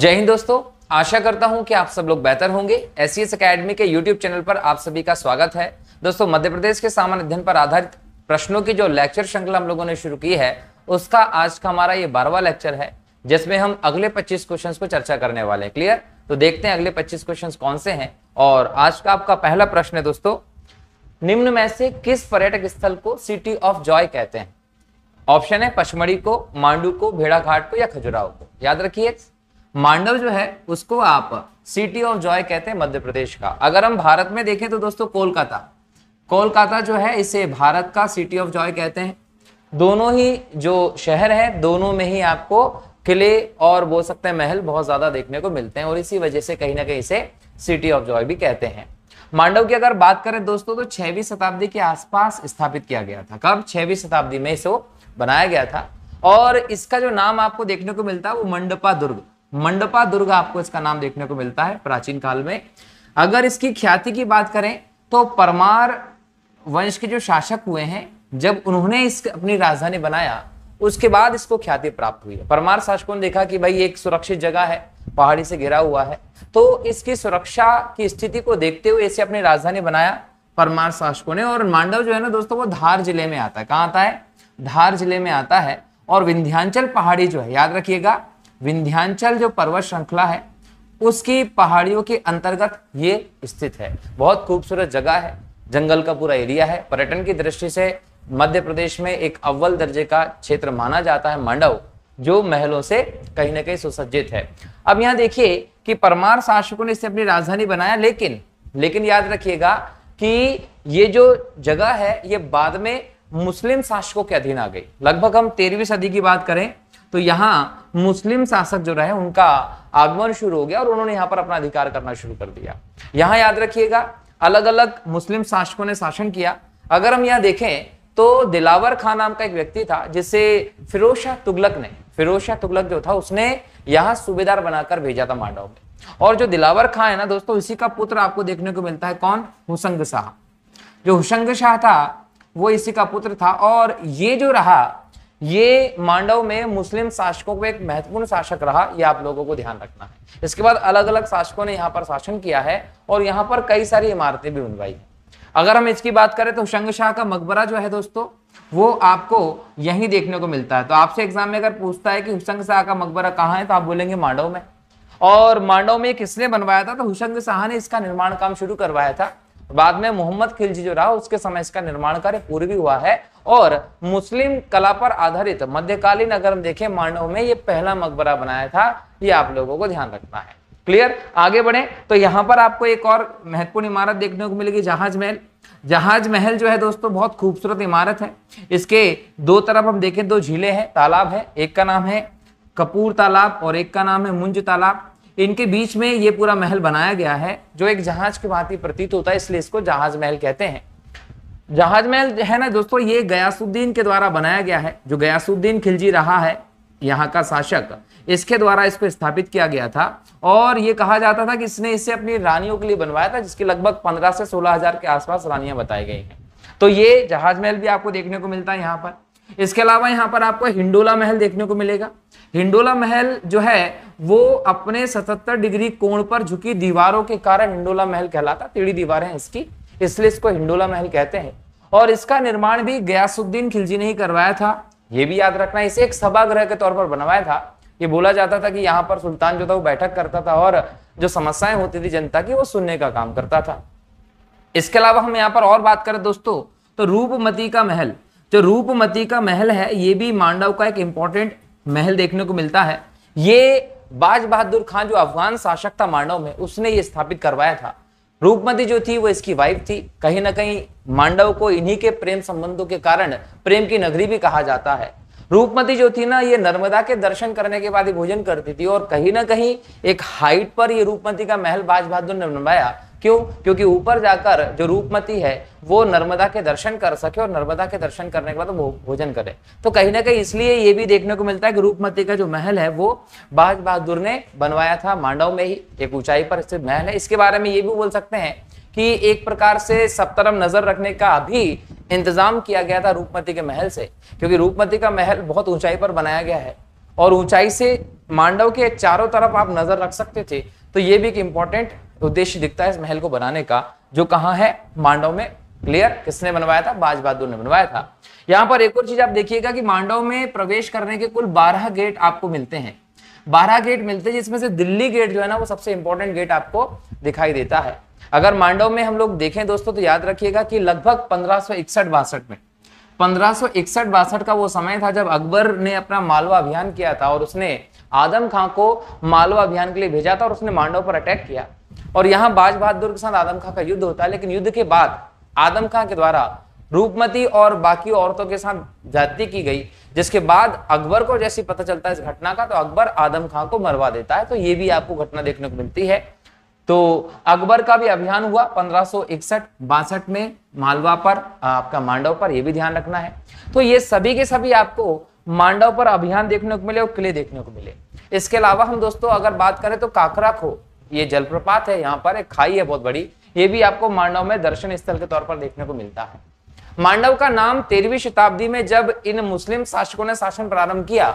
जय हिंद दोस्तों आशा करता हूं कि आप सब लोग बेहतर होंगे एस एस अकेडमी के यूट्यूब चैनल पर आप सभी का स्वागत है दोस्तों मध्य प्रदेश के सामान्य अध्ययन पर आधारित प्रश्नों की जो लेक्चर श्रृंखला हम लोगों ने शुरू की है उसका आज का हमारा ये बारहवा लेक्चर है जिसमें हम अगले पच्चीस क्वेश्चन को चर्चा करने वाले हैं क्लियर तो देखते हैं अगले पच्चीस क्वेश्चन कौन से हैं और आज का आपका पहला प्रश्न है दोस्तों निम्न में से किस पर्यटक स्थल को सिटी ऑफ जॉय कहते हैं ऑप्शन है पचमढ़ी को मांडू को भेड़ाघाट को या खजुराहो को याद रखिए मांडव जो है उसको आप सिटी ऑफ जॉय कहते हैं मध्य प्रदेश का अगर हम भारत में देखें तो दोस्तों कोलकाता कोलकाता जो है इसे भारत का सिटी ऑफ जॉय कहते हैं दोनों ही जो शहर है दोनों में ही आपको किले और बोल सकते हैं महल बहुत ज्यादा देखने को मिलते हैं और इसी वजह से कहीं ना कहीं इसे सिटी ऑफ जॉय भी कहते हैं मांडव की अगर बात करें दोस्तों तो छवीं शताब्दी के आसपास स्थापित किया गया था कब छवी शताब्दी में इसको बनाया गया था और इसका जो नाम आपको देखने को मिलता है वो मंडपा दुर्ग मंडपा दुर्ग आपको इसका नाम देखने को मिलता है प्राचीन काल में अगर इसकी ख्याति की बात करें तो परमार वंश के जो शासक हुए हैं जब उन्होंने इस अपनी राजधानी बनाया उसके बाद इसको ख्याति प्राप्त हुई है परमार शासकों ने देखा कि भाई एक सुरक्षित जगह है पहाड़ी से घिरा हुआ है तो इसकी सुरक्षा की स्थिति को देखते हुए इसे अपनी राजधानी बनाया परमार शासकों ने और मांडव जो है ना दोस्तों वो धार जिले में आता है कहाँ आता है धार जिले में आता है और विंध्यांचल पहाड़ी जो है याद रखिएगा विंध्यांचल जो पर्वत श्रृंखला है उसकी पहाड़ियों के अंतर्गत ये स्थित है बहुत खूबसूरत जगह है जंगल का पूरा एरिया है पर्यटन की दृष्टि से मध्य प्रदेश में एक अव्वल दर्जे का क्षेत्र माना जाता है मंडव जो महलों से कहीं ना कहीं सुसज्जित है अब यहाँ देखिए कि परमार शासकों ने इसे अपनी राजधानी बनाया लेकिन लेकिन याद रखिएगा कि ये जो जगह है ये बाद में मुस्लिम शासकों के अधीन आ गई लगभग हम तेरहवीं सदी की बात करें तो यहाँ मुस्लिम शासक जो रहे उनका आगमन शुरू हो गया और उन्होंने यहाँ पर अपना अधिकार करना शुरू कर दिया यहाँ याद रखिएगा अलग अलग मुस्लिम शासकों ने शासन किया अगर हम यहाँ देखें तो दिलावर खान नाम का एक व्यक्ति था जिसे फिरोज शाह तुगलक ने फिरोज शाह तुगलक जो था उसने यहाँ सूबेदार बनाकर भेजा था मांडव में और जो दिलावर खां है ना दोस्तों इसी का पुत्र आपको देखने को मिलता है कौन हुसंग शाह जो हुसंग शाह था वो इसी का पुत्र था और ये जो रहा ये मांडव में मुस्लिम शासकों को एक महत्वपूर्ण शासक रहा यह आप लोगों को ध्यान रखना है इसके बाद अलग अलग शासकों ने यहाँ पर शासन किया है और यहाँ पर कई सारी इमारतें भी बनवाई अगर हम इसकी बात करें तो शंग शाह का मकबरा जो है दोस्तों वो आपको यहीं देखने को मिलता है तो आपसे एग्जाम में अगर पूछता है कि हुसंग शाह का मकबरा कहाँ है तो आप बोलेंगे मांडव में और मांडव में किसने बनवाया था तो हुसंग शाह ने इसका निर्माण काम शुरू करवाया था बाद में मोहम्मद खिलजी जो रहा उसके समय इसका निर्माण कार्य पूर्वी हुआ है और मुस्लिम कला पर आधारित मध्यकालीन अगर हम देखें मांडव में ये पहला मकबरा बनाया था ये आप लोगों को ध्यान रखना है क्लियर आगे बढ़े तो यहाँ पर आपको एक और महत्वपूर्ण इमारत देखने को मिलेगी जहाज महल जहाज महल जो है दोस्तों बहुत खूबसूरत इमारत है इसके दो तरफ हम देखें दो झीले हैं तालाब है एक का नाम है कपूर तालाब और एक का नाम है मुंज तालाब इनके बीच में ये पूरा महल बनाया गया है जो एक जहाज के भांति प्रतीत होता है इसलिए इसको जहाज महल कहते हैं जहाज महल है ना दोस्तों ये गयासुद्दीन के द्वारा बनाया गया है जो गयासुद्दीन खिलजी रहा है यहाँ का शासक इसके द्वारा इसको स्थापित किया गया था और ये कहा जाता था कि इसने इसे अपनी रानियों के लिए बनवाया था जिसके लगभग पंद्रह से सोलह हजार के आसपास रानियां बताई गई हैं तो ये जहाज महल भी आपको देखने को मिलता है यहाँ पर इसके अलावा यहाँ पर आपको हिंडोला महल देखने को मिलेगा हिंडोला महल जो है वो अपने 77 डिग्री कोण पर झुकी दीवारों के कारण हिंडोला महल कहलाता टीढ़ी दीवारें हैं इसकी इसलिए इसको हिंडोला महल कहते हैं और इसका निर्माण भी गयासुद्दीन खिलजी ने ही करवाया था ये भी याद रखना इसे एक सभागृह के तौर पर बनवाया था ये बोला जाता था कि यहाँ पर सुल्तान जो था वो बैठक करता था और जो समस्याएं होती थी जनता की वो सुनने का काम करता था इसके अलावा हम यहाँ पर और बात करें दोस्तों तो रूपमती का महल जो रूपमती का महल है ये भी मांडव का एक इंपॉर्टेंट महल देखने को मिलता है ये बाज बहादुर खान जो अफगान शासक था मांडव में उसने ये स्थापित करवाया था रूपमती जो थी वो इसकी वाइफ थी कहीं ना कहीं मांडव को इन्हीं के प्रेम संबंधों के कारण प्रेम की नगरी भी कहा जाता है रूपमती जो थी ना ये नर्मदा के दर्शन करने के बाद ही भोजन करती थी और कहीं ना कहीं एक हाइट पर ये रूपमती का महल बाज बहादुर ने बनवाया क्यों क्योंकि ऊपर जाकर जो रूपमती है वो नर्मदा के दर्शन कर सके और नर्मदा के दर्शन करने के बाद वो भोजन करे तो कहीं ना कहीं इसलिए ये भी देखने को मिलता है कि रूपमती का जो महल है वो बाज बहादुर ने बनवाया था मांडव में ही एक ऊंचाई पर स्थित महल है इसके बारे में ये भी बोल सकते हैं कि एक प्रकार से सब तरफ नजर रखने का भी इंतजाम किया गया था रूपमती के महल से क्योंकि रूपमती का महल बहुत ऊंचाई पर बनाया गया है और ऊंचाई से मांडव के चारों तरफ आप नजर रख सकते थे तो ये भी एक इंपॉर्टेंट उद्देश्य दिखता है इस महल को बनाने का जो कहाँ है मांडव में क्लियर किसने बनवाया था बाज बहादुर ने बनवाया था यहाँ पर एक और चीज आप देखिएगा कि मांडव में प्रवेश करने के कुल बारह गेट आपको मिलते हैं बारह गेट मिलते हैं जिसमें से दिल्ली गेट जो है ना वो सबसे इंपॉर्टेंट गेट आपको दिखाई देता है अगर मांडव में हम लोग देखें दोस्तों तो याद रखिएगा कि लगभग पंद्रह सौ में पंद्रह का वो समय था जब अकबर ने अपना मालवा अभियान किया था और उसने आदम खां को मालवा अभियान के लिए भेजा था और उसने मांडव पर अटैक किया और यहाँ बाज बहादुर के साथ आदम खां का युद्ध होता है लेकिन युद्ध के बाद आदम खां के द्वारा रूपमती और बाकी औरतों के साथ जाति की गई जिसके बाद अकबर को जैसे पता चलता है इस घटना का तो अकबर आदम खां को मरवा देता है तो ये भी आपको घटना देखने को मिलती है तो अकबर का भी अभियान हुआ पंद्रह सौ बासठ में मालवा पर आपका मांडव पर यह भी ध्यान रखना है तो ये सभी के सभी आपको मांडव पर अभियान देखने को मिले और किले देखने को मिले इसके अलावा हम दोस्तों अगर बात करें तो काकरा खो ये जलप्रपात है यहाँ पर एक खाई है बहुत बड़ी ये भी आपको मांडव में दर्शन स्थल के तौर पर देखने को मिलता है मांडव का नाम तेरहवीं शताब्दी में जब इन मुस्लिम शासकों ने शासन प्रारंभ किया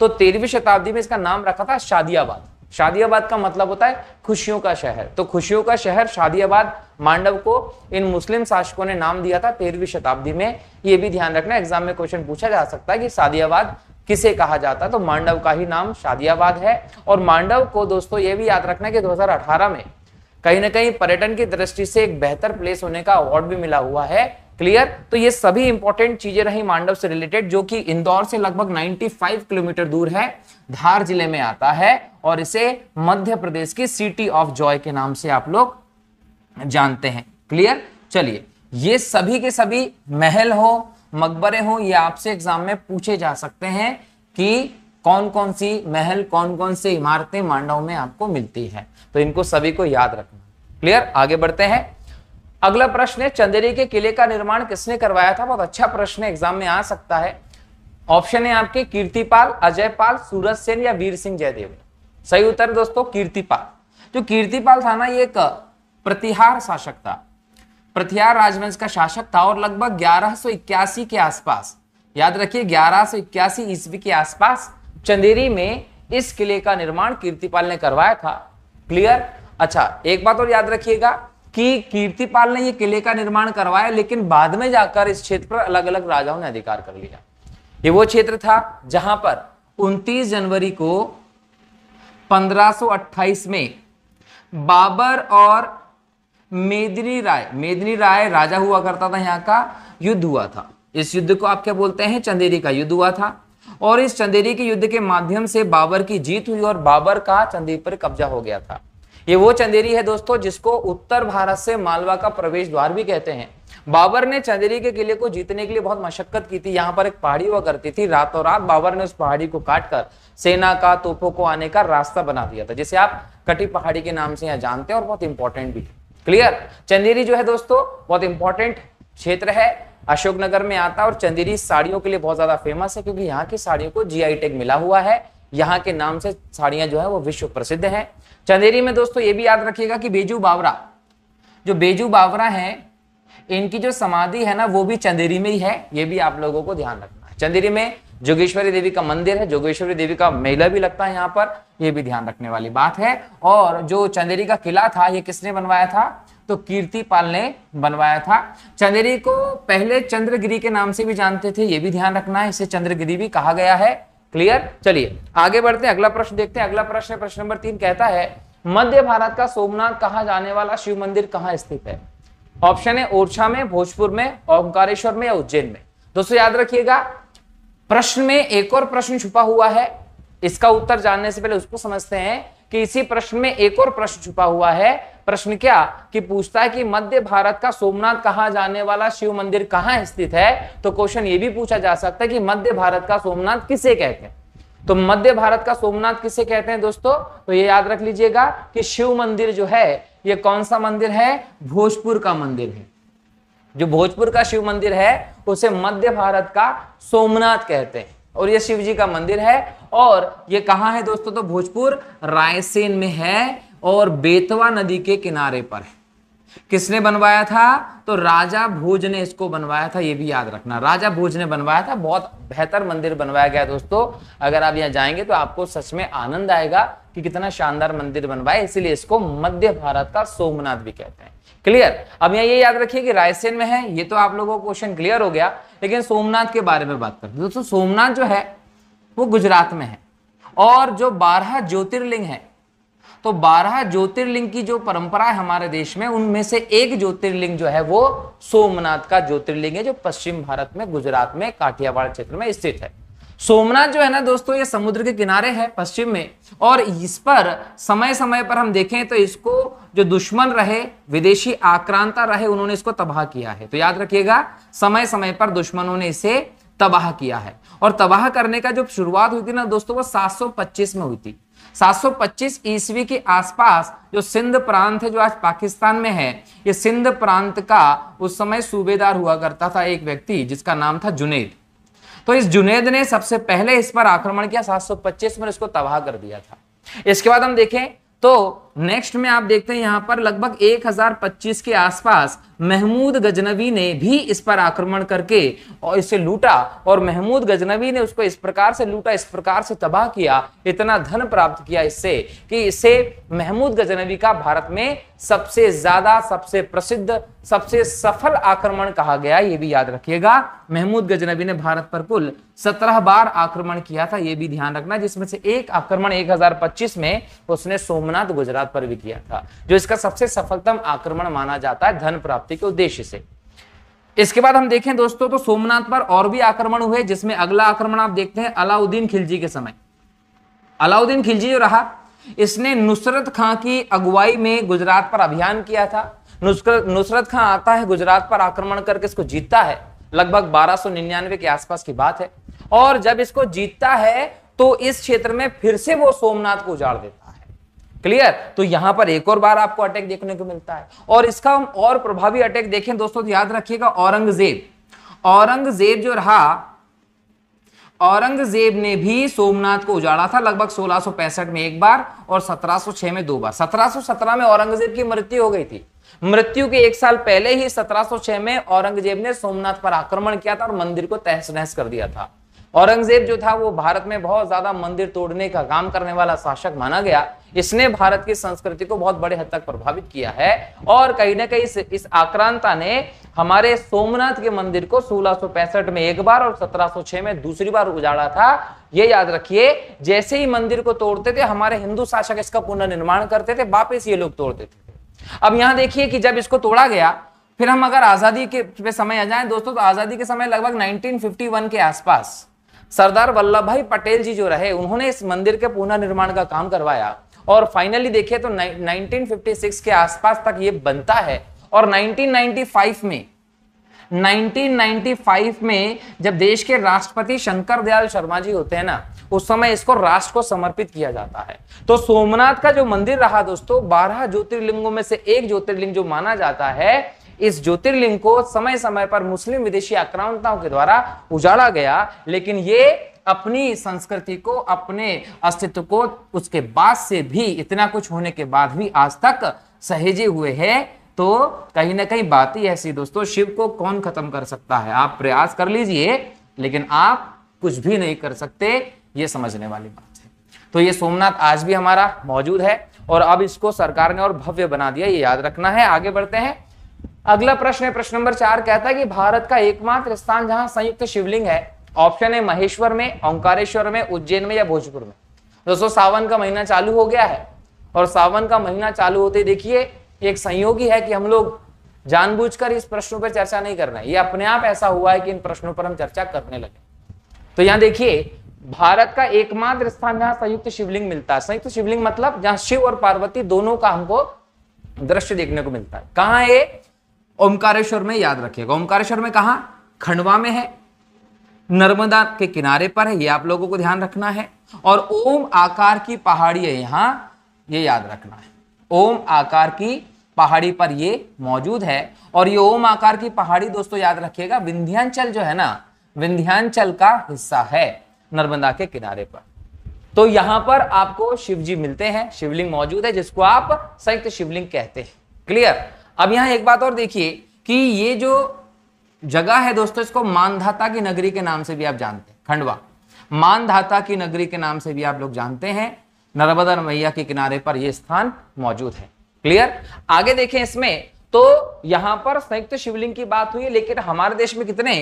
तो तेरहवीं शताब्दी में इसका नाम रखा था शादियाबाद शादियाबाद का मतलब होता है खुशियों का शहर तो खुशियों का शहर शादियाबाद मांडव को इन मुस्लिम शासकों ने नाम दिया था तेरहवीं शताब्दी में यह भी ध्यान रखना एग्जाम में क्वेश्चन पूछा जा सकता है कि शादियाबाद किसे कहा जाता तो मांडव का ही नाम शादियाबाद है और मांडव को दोस्तों ये भी याद रखना कि 2018 में कहीं ना कहीं पर्यटन की दृष्टि से एक बेहतर प्लेस होने का अवार्ड भी मिला हुआ है क्लियर तो ये सभी इंपॉर्टेंट चीजें रही मांडव से रिलेटेड जो कि इंदौर से लगभग 95 किलोमीटर दूर है धार जिले में आता है और इसे मध्य प्रदेश की सिटी ऑफ जॉय के नाम से आप लोग जानते हैं क्लियर चलिए ये सभी के सभी महल हो मकबरे हों ये आपसे एग्जाम में पूछे जा सकते हैं कि कौन कौन सी महल कौन कौन सी इमारतें मांडव में आपको मिलती है तो इनको सभी को याद रखना क्लियर आगे बढ़ते हैं अगला प्रश्न है चंदेरी के किले का निर्माण किसने करवाया था बहुत अच्छा प्रश्न एग्जाम में आ सकता है ऑप्शन है आपके कीर्तिपाल अजयपाल सूरज सेन या वीर सिंह जयदेव सही उत्तर दोस्तों कीर्तिपाल जो तो कीर्तिपाल था ना ये एक प्रतिहार शासक था प्रथियार राजवंश का शासक था और लगभग 1181 के आसपास याद रखिए 1181 ईस्वी के आसपास चंदेरी में इस किले का निर्माण कीर्तिपाल ने करवाया था क्लियर अच्छा एक बात और याद रखिएगा कि कीर्तिपाल ने ये किले का निर्माण करवाया लेकिन बाद में जाकर इस क्षेत्र पर अलग अलग राजाओं ने अधिकार कर लिया ये वो क्षेत्र था जहां पर 29 जनवरी को 1528 में बाबर और मेदिनी राय मेदिनी राय राजा हुआ करता था यहाँ का युद्ध हुआ था इस युद्ध को आप क्या बोलते हैं चंदेरी का युद्ध हुआ था और इस चंदेरी के युद्ध के माध्यम से बाबर की जीत हुई और बाबर का चंदेरी पर कब्जा हो गया था ये वो चंदेरी है दोस्तों जिसको उत्तर भारत से मालवा का प्रवेश द्वार भी कहते हैं बाबर ने चंदेरी के किले को जीतने के लिए बहुत मशक्कत की थी यहाँ पर एक पहाड़ी हुआ करती थी रातों रात बाबर ने उस पहाड़ी को काटकर सेना का तोपों को आने का रास्ता बना दिया था जिसे आप कटी पहाड़ी के नाम से यहाँ जानते हैं और बहुत इंपॉर्टेंट भी थी क्लियर चंदेरी जो है दोस्तों बहुत इंपॉर्टेंट क्षेत्र है अशोकनगर में आता है और चंदेरी साड़ियों के लिए बहुत ज्यादा फेमस है क्योंकि यहाँ की साड़ियों को आई टेक मिला हुआ है यहाँ के नाम से साड़ियां जो है वो विश्व प्रसिद्ध है चंदेरी में दोस्तों ये भी याद रखिएगा कि बेजू बावरा जो बेजू बावरा है इनकी जो समाधि है ना वो भी चंदेरी में ही है ये भी आप लोगों को ध्यान रखना है चंदेरी में जोगेश्वरी देवी का मंदिर है जोगेश्वरी देवी का मेला भी लगता है यहाँ पर यह भी ध्यान रखने वाली बात है और जो चंदेरी का किला था ये किसने बनवाया था तो कीर्ति पाल ने बनवाया था चंदेरी को पहले चंद्रगिरी के नाम से भी जानते थे ये भी ध्यान रखना है इसे चंद्रगिरी भी कहा गया है क्लियर चलिए आगे बढ़ते हैं अगला प्रश्न देखते हैं अगला प्रश्न प्रश्न नंबर तीन कहता है मध्य भारत का सोमनाथ कहा जाने वाला शिव मंदिर कहाँ स्थित है ऑप्शन है ओरछा में भोजपुर में ओंकारेश्वर में या उज्जैन में दोस्तों याद रखिएगा प्रश्न में एक और प्रश्न छुपा हुआ है इसका उत्तर जानने से पहले उसको समझते हैं कि इसी प्रश्न में एक और प्रश्न छुपा हुआ है प्रश्न क्या कि पूछता है कि मध्य भारत का सोमनाथ कहा जाने वाला शिव मंदिर कहां स्थित है तो क्वेश्चन ये भी पूछा जा सकता है कि मध्य भारत का सोमनाथ किसे कहते हैं तो मध्य भारत का सोमनाथ किसे कहते हैं दोस्तों तो ये याद रख लीजिएगा कि शिव मंदिर जो है ये कौन सा मंदिर है भोजपुर का मंदिर है जो भोजपुर का शिव मंदिर है उसे मध्य भारत का सोमनाथ कहते हैं और ये शिव जी का मंदिर है और ये कहाँ है दोस्तों तो भोजपुर रायसेन में है और बेतवा नदी के किनारे पर है किसने बनवाया था तो राजा भोज ने इसको बनवाया था ये भी याद रखना राजा भोज ने बनवाया था बहुत बेहतर मंदिर बनवाया गया दोस्तों अगर आप यहाँ जाएंगे तो आपको सच में आनंद आएगा कि कितना शानदार मंदिर बनवाया इसीलिए इसको मध्य भारत का सोमनाथ भी कहते हैं क्लियर अब यहाँ ये याद रखिए कि रायसेन में है ये तो आप लोगों को क्वेश्चन क्लियर हो गया लेकिन सोमनाथ के बारे में बात करते दोस्तों सोमनाथ जो है वो गुजरात में है और जो बारह ज्योतिर्लिंग है तो बारह ज्योतिर्लिंग की जो परंपरा है हमारे देश में उनमें से एक ज्योतिर्लिंग जो है वो सोमनाथ का ज्योतिर्लिंग है जो पश्चिम भारत में गुजरात में काठियावाड़ क्षेत्र में स्थित है सोमनाथ जो है ना दोस्तों ये समुद्र के किनारे है पश्चिम में और इस पर समय समय पर हम देखें तो इसको जो दुश्मन रहे विदेशी आक्रांता रहे उन्होंने इसको तबाह किया है तो याद रखिएगा समय समय पर दुश्मनों ने इसे तबाह किया है और तबाह करने का जो शुरुआत हुई थी ना दोस्तों वो 725 में हुई थी 725 ईसवी के आसपास जो सिंध प्रांत है जो आज पाकिस्तान में है ये सिंध प्रांत का उस समय सूबेदार हुआ करता था एक व्यक्ति जिसका नाम था जुनेद तो इस जुनेद ने सबसे पहले इस पर आक्रमण किया 725 में इसको तबाह कर दिया था इसके बाद हम देखें तो नेक्स्ट में आप देखते हैं यहां पर लगभग 1025 के आसपास महमूद गजनवी ने भी इस पर आक्रमण करके और इसे लूटा और महमूद गजनवी ने उसको इस प्रकार से लूटा इस प्रकार से तबाह किया इतना धन प्राप्त किया इससे कि इसे महमूद गजनवी का भारत में सबसे ज्यादा सबसे प्रसिद्ध सबसे सफल आक्रमण कहा गया ये भी याद रखिएगा महमूद गजनबी ने भारत पर कुल सत्रह बार आक्रमण किया था ये भी ध्यान रखना जिसमें से एक आक्रमण 1025 में उसने सोमनाथ गुजरात पर भी किया था जो इसका सबसे सफलतम आक्रमण माना जाता है धन प्राप्त प्राप्ति के उद्देश्य से इसके बाद हम देखें दोस्तों तो सोमनाथ पर और भी आक्रमण हुए जिसमें अगला आक्रमण आप देखते हैं अलाउद्दीन खिलजी के समय अलाउद्दीन खिलजी जो रहा इसने नुसरत खां की अगुवाई में गुजरात पर अभियान किया था नुसरत खां आता है गुजरात पर आक्रमण करके इसको जीतता है लगभग 1299 के आसपास की बात है और जब इसको जीतता है तो इस क्षेत्र में फिर से वो सोमनाथ को उजाड़ देता क्लियर तो यहां पर एक और बार आपको अटैक देखने को मिलता है और इसका हम और प्रभावी अटैक देखें दोस्तों तो याद रखिएगा औरंगजेब औरंगजेब जो रहा औरंगजेब ने भी सोमनाथ को उजाड़ा था लगभग 1665 में एक बार और 1706 में दो बार 1717 में औरंगजेब की मृत्यु हो गई थी मृत्यु के एक साल पहले ही 1706 में औरंगजेब ने सोमनाथ पर आक्रमण किया था और मंदिर को तहस नहस कर दिया था औरंगजेब जो था वो भारत में बहुत ज्यादा मंदिर तोड़ने का काम करने वाला शासक माना गया इसने भारत की संस्कृति को बहुत बड़े हद तक प्रभावित किया है और कहीं ना कहीं इस, इस आक्रांता ने हमारे सोमनाथ के मंदिर को सोलह में एक बार और 1706 में दूसरी बार उजाड़ा था ये याद रखिए जैसे ही मंदिर को तोड़ते थे हमारे हिंदू शासक इसका पुनर्निर्माण करते थे वापिस ये लोग तोड़ते थे अब यहां देखिए कि जब इसको तोड़ा गया फिर हम अगर आजादी के समय आ जाए दोस्तों तो आजादी के समय लगभग 1951 के आसपास सरदार वल्लभ भाई पटेल जी जो रहे उन्होंने इस मंदिर के पुनर्निर्माण का काम करवाया और फाइनली देखिए तो 1956 के आसपास तक ये बनता है और 1995 में 1995 में जब देश के राष्ट्रपति शंकर दयाल शर्मा जी होते हैं ना उस समय इसको राष्ट्र को समर्पित किया जाता है तो सोमनाथ का जो मंदिर रहा दोस्तों 12 ज्योतिर्लिंगों में से एक ज्योतिर्लिंग जो माना जाता है इस ज्योतिर्लिंग को समय समय पर मुस्लिम विदेशी आक्रांताओं के द्वारा उजाड़ा गया लेकिन ये अपनी संस्कृति को अपने अस्तित्व को उसके बाद से भी इतना कुछ होने के बाद भी आज तक सहेजे हुए है तो कहीं ना कहीं बात ही ऐसी दोस्तों शिव को कौन खत्म कर सकता है आप प्रयास कर लीजिए लेकिन आप कुछ भी नहीं कर सकते ये समझने वाली बात है तो ये सोमनाथ आज भी हमारा मौजूद है और अब इसको सरकार ने और भव्य बना दिया ये याद रखना है आगे बढ़ते हैं अगला प्रश्न है प्रश्न नंबर चार कहता है कि भारत का एकमात्र स्थान जहां संयुक्त शिवलिंग है ऑप्शन है महेश्वर में ओंकारेश्वर में उज्जैन में या भोजपुर में दोस्तों सावन का महीना चालू हो गया है और सावन का महीना चालू होते देखिए एक संयोगी है कि हम लोग जानबूझकर इस प्रश्नों पर चर्चा नहीं कर रहे हैं ये अपने आप ऐसा हुआ है कि इन प्रश्नों पर हम चर्चा करने लगे तो यहाँ देखिए भारत का एकमात्र स्थान जहां संयुक्त शिवलिंग मिलता है संयुक्त शिवलिंग मतलब जहां शिव और पार्वती दोनों का हमको दृश्य देखने को मिलता है कहा है ओमकारेश्वर में याद रखिएगा ओमकारेश्वर में कहा खंडवा में है नर्मदा के किनारे पर है ये आप लोगों को ध्यान रखना है और ओम आकार की पहाड़ी है यहां ये याद रखना है ओम आकार की पहाड़ी पर ये मौजूद है और ये ओम आकार की पहाड़ी दोस्तों याद रखिएगा विंध्यांचल जो है ना विंध्यांचल का हिस्सा है नर्मदा के किनारे पर तो यहां पर आपको शिवजी मिलते हैं शिवलिंग मौजूद है जिसको आप संयुक्त शिवलिंग कहते हैं क्लियर अब यहां एक बात और देखिए कि ये जो जगह है दोस्तों इसको मानधाता की नगरी के नाम से भी आप जानते हैं खंडवा मानधाता की नगरी के नाम से भी आप लोग जानते हैं नर्मदा मैया के किनारे पर यह स्थान मौजूद है क्लियर आगे देखें इसमें तो यहां पर संयुक्त शिवलिंग की बात हुई लेकिन हमारे देश में कितने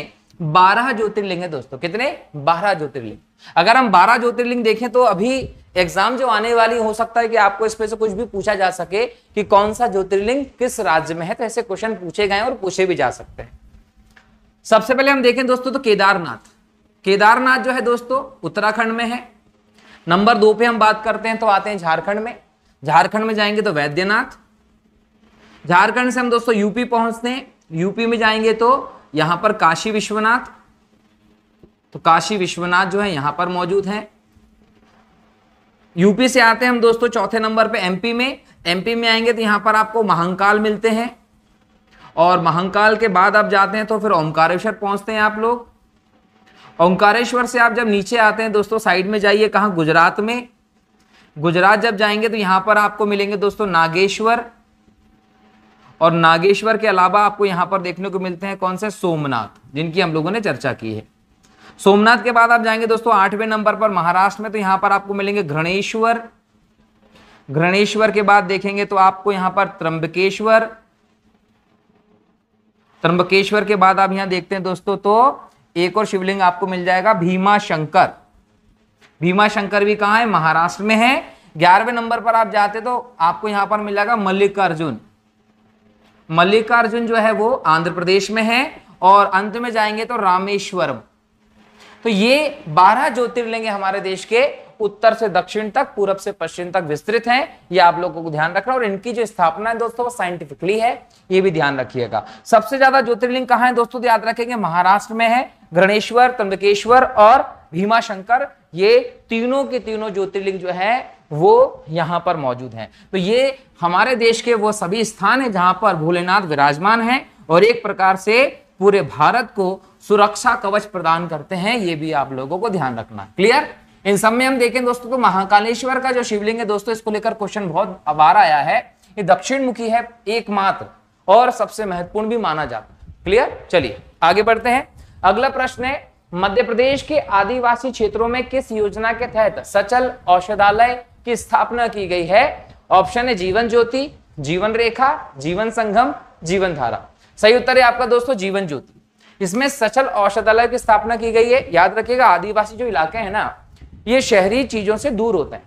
बारह ज्योतिर्लिंग है दोस्तों कितने बारह ज्योतिर्लिंग अगर हम बारह ज्योतिर्लिंग देखें तो अभी एग्जाम जो आने वाली हो सकता है कि आपको इसमें से कुछ भी पूछा जा सके कि कौन सा ज्योतिर्लिंग किस राज्य में है तो ऐसे क्वेश्चन पूछे गए और पूछे भी जा सकते हैं सबसे पहले हम देखें दोस्तों तो केदारनाथ केदारनाथ जो है दोस्तों उत्तराखंड में है नंबर दो पे हम बात करते हैं तो आते हैं झारखंड में झारखंड में जाएंगे तो वैद्यनाथ झारखंड से हम दोस्तों यूपी पहुंचते हैं यूपी में जाएंगे तो यहां पर काशी विश्वनाथ तो काशी विश्वनाथ जो है यहां पर मौजूद है यूपी से आते हैं हम दोस्तों चौथे नंबर पे एमपी में एमपी में आएंगे तो यहां पर आपको महंकाल मिलते हैं और महंकाल के बाद आप जाते हैं तो फिर ओंकारेश्वर पहुंचते हैं आप लोग ओंकारेश्वर से आप जब नीचे आते हैं दोस्तों साइड में जाइए कहा गुजरात में गुजरात जब जाएंगे तो यहां पर आपको मिलेंगे दोस्तों नागेश्वर और नागेश्वर के अलावा आपको यहां पर देखने को मिलते हैं कौन से सोमनाथ जिनकी हम लोगों ने चर्चा की है सोमनाथ के बाद आप जाएंगे दोस्तों आठवें नंबर पर महाराष्ट्र में तो यहां पर आपको मिलेंगे घृणेश्वर घृणेश्वर के बाद देखेंगे तो आपको यहां पर त्रंबकेश्वर त्रंबकेश्वर के बाद आप यहां देखते हैं दोस्तों तो एक और शिवलिंग आपको मिल जाएगा भीमा शंकर भीमा शंकर भी कहां है महाराष्ट्र में है ग्यारहवें नंबर पर आप जाते तो आपको यहां पर मिल जाएगा मल्लिकार्जुन मल्लिकार्जुन जो है वो आंध्र प्रदेश में है और अंत में जाएंगे तो रामेश्वरम तो ये बारह ज्योतिर्लिंग हमारे देश के उत्तर से दक्षिण तक पूरब से पश्चिम तक विस्तृत हैं ये आप लोगों को ध्यान रखना और इनकी जो स्थापना है दोस्तों वो साइंटिफिकली है ये भी ध्यान रखिएगा सबसे ज्यादा ज्योतिर्लिंग कहा है दोस्तों याद रखेंगे महाराष्ट्र में है घृणेश्वर त्रंबकेश्वर और भीमाशंकर ये तीनों के तीनों ज्योतिर्लिंग जो है वो यहाँ पर मौजूद हैं तो ये हमारे देश के वो सभी स्थान हैं जहाँ पर भोलेनाथ विराजमान हैं और एक प्रकार से पूरे भारत को सुरक्षा कवच प्रदान करते हैं ये भी आप लोगों को ध्यान रखना क्लियर इन सब में हम देखें दोस्तों तो महाकालेश्वर का जो शिवलिंग है दोस्तों इसको लेकर क्वेश्चन बहुत अबार आया है ये दक्षिण मुखी है एकमात्र और सबसे महत्वपूर्ण भी माना जाता है क्लियर चलिए आगे बढ़ते हैं अगला प्रश्न है मध्य प्रदेश के आदिवासी क्षेत्रों में किस योजना के तहत सचल औषधालय की स्थापना की गई है ऑप्शन है जीवन ज्योति जीवन रेखा जीवन संगम जीवन धारा सही उत्तर है आपका दोस्तों जीवन ज्योति इसमें सचल औषधालय की स्थापना की गई है याद रखिएगा आदिवासी जो इलाके हैं ना ये शहरी चीजों से दूर होते हैं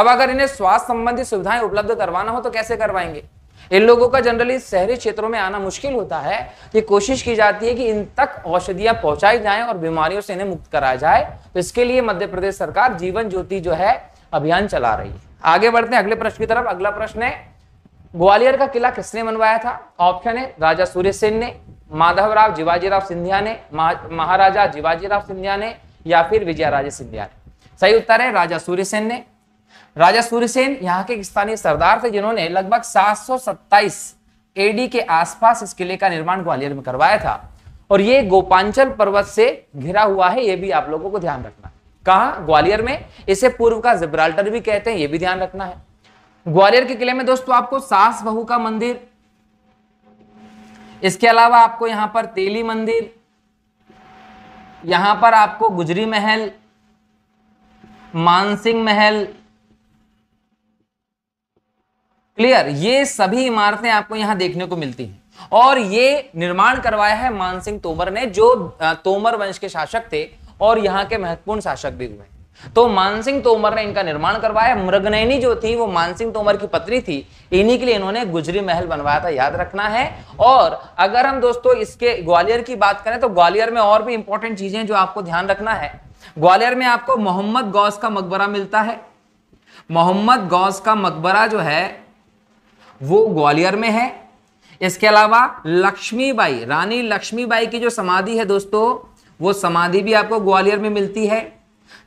अब अगर इन्हें स्वास्थ्य संबंधी सुविधाएं उपलब्ध करवाना हो तो कैसे करवाएंगे इन लोगों का जनरली शहरी क्षेत्रों में आना मुश्किल होता है ये कोशिश की जाती है कि इन तक औषधियां पहुंचाई जाएं और बीमारियों से इन्हें मुक्त कराया जाए तो इसके लिए मध्य प्रदेश सरकार जीवन ज्योति जो है अभियान चला रही है आगे बढ़ते हैं अगले प्रश्न की तरफ अगला प्रश्न है ग्वालियर का किला किसने बनवाया था ऑप्शन है राजा सूर्य सेन ने माधवराव जीवाजीराव सिंधिया ने महाराजा जीवाजीराव सिंधिया ने या फिर राजे सिंधिया ने सही उत्तर है राजा सूर्यसेन ने राजा सूर्यसेन यहाँ के स्थानीय सरदार थे जिन्होंने लगभग सात एडी के आसपास इस किले का निर्माण ग्वालियर में करवाया था और ये गोपांचल पर्वत से घिरा हुआ है ये भी आप लोगों को ध्यान रखना कहा ग्वालियर में इसे पूर्व का जिब्राल्टर भी कहते हैं यह भी ध्यान रखना है ग्वालियर के किले में दोस्तों आपको सास बहू का मंदिर इसके अलावा आपको यहां पर तेली मंदिर यहां पर आपको गुजरी महल मानसिंह महल क्लियर ये सभी इमारतें आपको यहां देखने को मिलती हैं और ये निर्माण करवाया है मानसिंह तोमर ने जो तोमर वंश के शासक थे और यहाँ के महत्वपूर्ण शासक भी हुए तो मानसिंह तोमर ने इनका निर्माण करवाया मृगनैनी जो थी वो मानसिंह तोमर की पत्नी थी इन्हीं के लिए इन्होंने गुजरी महल बनवाया था याद रखना है और अगर हम दोस्तों इसके ग्वालियर की बात करें तो ग्वालियर में और भी इंपॉर्टेंट चीजें जो आपको ध्यान रखना है ग्वालियर में आपको मोहम्मद गौस का मकबरा मिलता है मोहम्मद गौस का मकबरा जो है वो ग्वालियर में है इसके अलावा लक्ष्मीबाई रानी लक्ष्मीबाई की जो समाधि है दोस्तों वो समाधि भी आपको ग्वालियर में मिलती है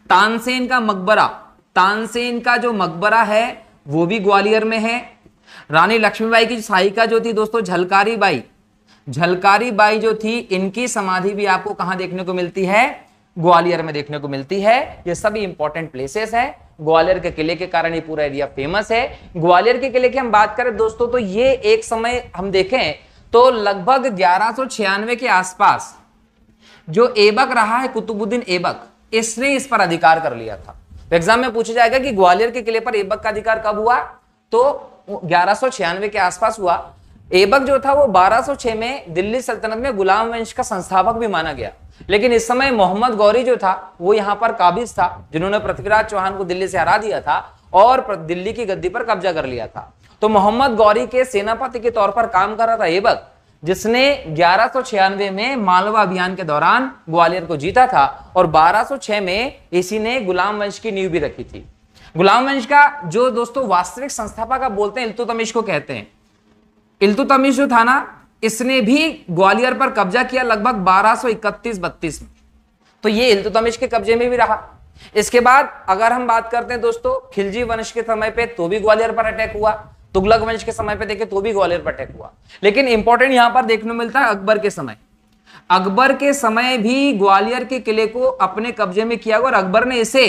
तानसेन का मकबरा तानसेन का जो मकबरा है वो भी ग्वालियर में है रानी लक्ष्मीबाई की सहायिका जो थी दोस्तों झलकारी बाई झलकारी बाई जो थी इनकी समाधि भी आपको कहां देखने को मिलती है ग्वालियर में देखने को मिलती है ये सभी इंपॉर्टेंट प्लेसेस हैं ग्वालियर के किले के कारण ये पूरा एरिया फेमस है ग्वालियर के किले की हम बात करें दोस्तों तो ये एक समय हम देखें तो लगभग ग्यारह के आसपास जो एबक रहा है कुतुबुद्दीन एबक इसने इस पर अधिकार कर लिया था एग्जाम तो में पूछा जाएगा कि ग्वालियर के किले पर एबक का अधिकार कब हुआ तो ग्यारह के आसपास हुआ एबक जो था वो 1206 में दिल्ली सल्तनत में गुलाम वंश का संस्थापक भी माना गया लेकिन इस समय मोहम्मद गौरी जो था वो यहाँ पर काबिज था जिन्होंने पृथ्वीराज चौहान को दिल्ली से हरा दिया था और दिल्ली की गद्दी पर कब्जा कर लिया था तो मोहम्मद गौरी के सेनापति के तौर पर काम कर रहा था एबक जिसने ग्यारह में मालवा अभियान के दौरान ग्वालियर को जीता था और 1206 में इसी ने गुलाम वंश की नींव भी रखी थी गुलाम वंश का जो दोस्तों वास्तविक संस्थापक का बोलते हैं इल्तुतमिश को कहते हैं इल्तुतमिश जो था ना इसने भी ग्वालियर पर कब्जा किया लगभग 1231-32 में तो ये इल्तुतमिश के कब्जे में भी रहा इसके बाद अगर हम बात करते हैं दोस्तों खिलजी वंश के समय पे तो भी ग्वालियर पर अटैक हुआ तुगलक वंश के समय पे देखे तो भी ग्वालियर पर अटैक हुआ लेकिन इंपॉर्टेंट यहां पर देखने को मिलता है अकबर के समय अकबर के समय भी ग्वालियर के किले को अपने कब्जे में किया गया और अकबर ने इसे